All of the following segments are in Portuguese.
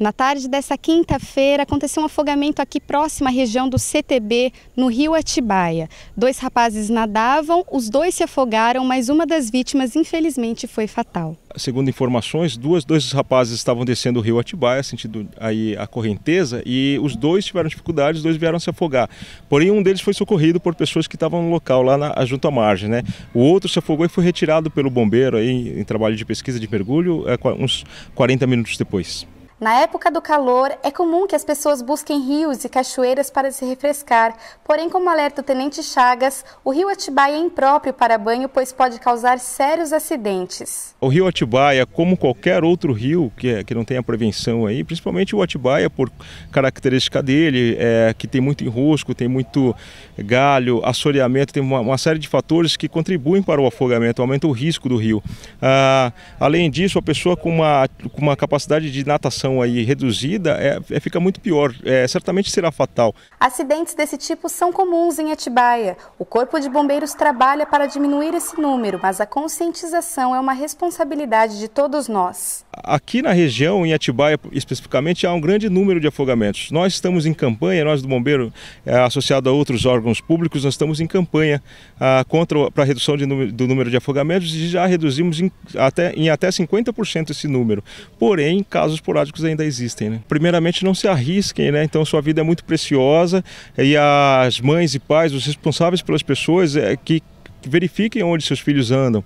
Na tarde dessa quinta-feira, aconteceu um afogamento aqui próximo à região do CTB, no rio Atibaia. Dois rapazes nadavam, os dois se afogaram, mas uma das vítimas, infelizmente, foi fatal. Segundo informações, duas, dois rapazes estavam descendo o rio Atibaia, sentido aí a correnteza, e os dois tiveram dificuldades, os dois vieram se afogar. Porém, um deles foi socorrido por pessoas que estavam no local, lá na, junto à margem. Né? O outro se afogou e foi retirado pelo bombeiro aí, em trabalho de pesquisa de mergulho, é, uns 40 minutos depois. Na época do calor, é comum que as pessoas busquem rios e cachoeiras para se refrescar. Porém, como alerta o Tenente Chagas, o rio Atibaia é impróprio para banho, pois pode causar sérios acidentes. O rio Atibaia, como qualquer outro rio que, é, que não tem a prevenção aí, principalmente o Atibaia, por característica dele, é, que tem muito enrosco, tem muito galho, assoreamento, tem uma, uma, série de fatores que contribuem para o afogamento, aumenta o risco do rio. Ah, além disso, a pessoa com uma, com uma capacidade de natação população aí reduzida, é, é fica muito pior. É, certamente será fatal. Acidentes desse tipo são comuns em Atibaia. O Corpo de Bombeiros trabalha para diminuir esse número, mas a conscientização é uma responsabilidade de todos nós. Aqui na região, em Atibaia especificamente, há um grande número de afogamentos. Nós estamos em campanha, nós do Bombeiro, é, associado a outros órgãos públicos, nós estamos em campanha a ah, contra para a redução de, do número de afogamentos e já reduzimos em até, em até 50% esse número. Porém, casos esporádicos riscos ainda existem. Né? Primeiramente, não se arrisquem, né? então sua vida é muito preciosa e as mães e pais, os responsáveis pelas pessoas é, que verifiquem onde seus filhos andam,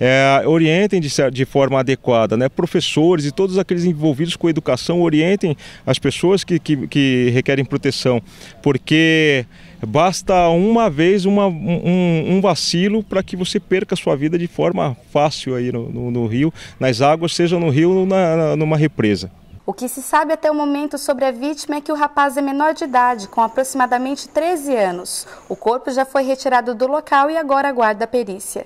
é, orientem de, de, forma adequada, né? professores e todos aqueles envolvidos com a educação orientem as pessoas que, que, que requerem proteção, porque basta uma vez uma, um, um, vacilo para que você perca a sua vida de forma fácil aí no, no, no rio, nas águas, seja no rio ou numa represa. O que se sabe até o momento sobre a vítima é que o rapaz é menor de idade, com aproximadamente 13 anos. O corpo já foi retirado do local e agora aguarda a perícia.